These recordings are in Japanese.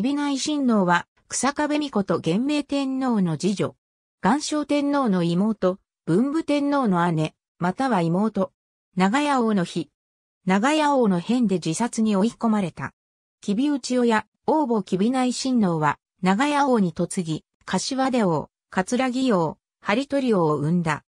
吉備内親王は、草壁美子と元明天皇の次女。岩正天皇の妹、文武天皇の姉、または妹。長屋王の妃。長屋王の変で自殺に追い込まれた。吉備内親、王母吉備内親王は、長屋王に嫁ぎ、柏出王、桂木王、張取王を生んだ。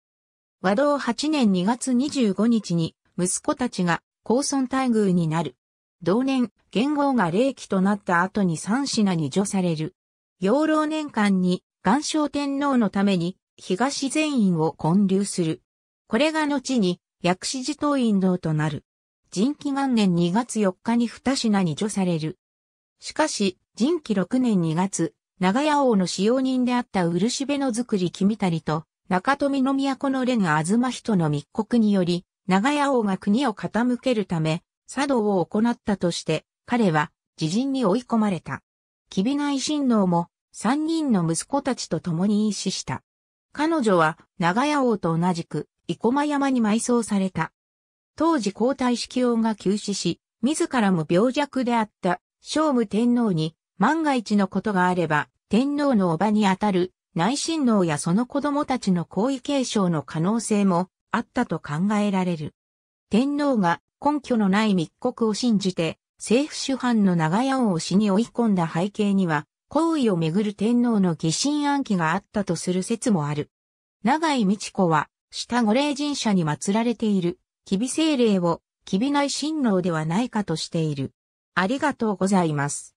和道8年2月25日に、息子たちが、高村大宮になる。同年、元号が霊気となった後に三品に除される。養老年間に、岩礁天皇のために、東全院を建立する。これが後に、薬師寺東院堂となる。人気元年2月4日に二品に除される。しかし、人気6年2月、長屋王の使用人であった漆辺の作り君たりと、中富の都の連ずま人の密告により、長屋王が国を傾けるため、茶道を行ったとして、彼は自陣に追い込まれた。キビナイ親王も三人の息子たちと共に死した。彼女は長屋王と同じく生駒山に埋葬された。当時皇太子王が急死し、自らも病弱であった聖武天皇に万が一のことがあれば天皇の叔母にあたる内親王やその子供たちの皇位継承の可能性もあったと考えられる。天皇が根拠のない密告を信じて、政府主犯の長屋王を死に追い込んだ背景には、皇位をめぐる天皇の疑心暗鬼があったとする説もある。長井道子は、下五霊神社に祀られている、吉備精霊を、吉備内神王ではないかとしている。ありがとうございます。